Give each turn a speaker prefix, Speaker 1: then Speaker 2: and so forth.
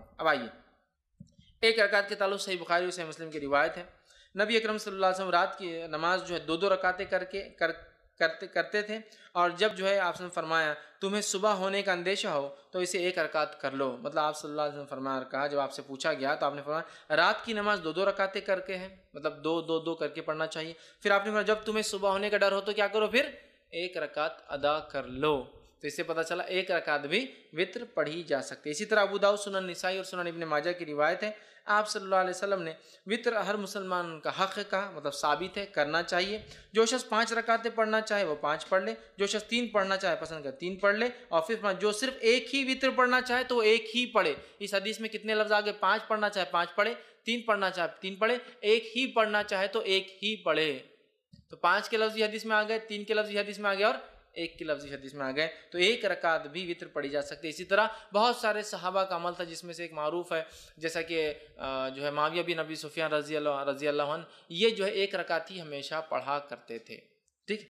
Speaker 1: ہوں
Speaker 2: اب آئیے ایک رکعت کے تعلق صحیح بخاری صحیح مسلم کی روایت ہے نبی اکرم صلی اللہ علیہ وسلم رات کی نماز جو ہے دو دو رکعتیں کر کے کر کرتے تھے اور جب جو ہے آپ فرمایا تمہیں صبح ہونے کا اندیشہ ہو تو اسے ایک ارکات کر لو مطلب آپ صلی اللہ علیہ وسلم فرمایا کہا جب آپ سے پوچھا گیا تو آپ نے فرمایا رات کی نماز دو دو رکاتے کر کے ہیں مطلب دو دو دو کر کے پڑھنا چاہیے پھر آپ نے فرمایا جب تمہیں صبح ہونے کا ڈر ہو تو کیا کرو پھر ایک رکعت ادا کر لو تو اس سے پتہ چلا ایک رکعت بھی وطر پڑھی جا سکتے اسی طرح ابوداؤ سنن نسائی اور سنن ابن ماجہ کی روایت ہے آپ صلی اللہ علیہ وسلم نے وطر ہر مسلمان کا حق کہا مطلب ثابت ہے کرنا چاہیے جو شخص پانچ رکعتیں پڑھنا چاہے وہ پانچ پڑھ لے جو شخص تین پڑھنا چاہے پسند کر تین پڑھ لے اور پھر جو صرف ایک ہی وطر پڑھنا چاہے تو ایک ہی پڑھے اس حدیث میں کتنے لفظ آگے پانچ پڑھنا چاہے پانچ پڑھے تین پڑھنا چاہے تین پڑھے ایک ہی پڑھنا چاہے تو ایک ہی پڑھے تو پانچ کے لفظ یہ حدیث میں آ گئے تین کے لفظ یہ حدیث میں آ گئے اور ایک کی لفظی حدیث میں آ گئے تو ایک رکعت بھی وطر پڑی جا سکتی ہے اسی طرح بہت سارے صحابہ کا عمل تھا جس میں سے ایک معروف ہے جیسا کہ جو ہے معاویہ بن نبی صفیان رضی اللہ رضی اللہ یہ جو ہے ایک رکعت ہی ہمیشہ پڑھا کرتے تھے ٹھیک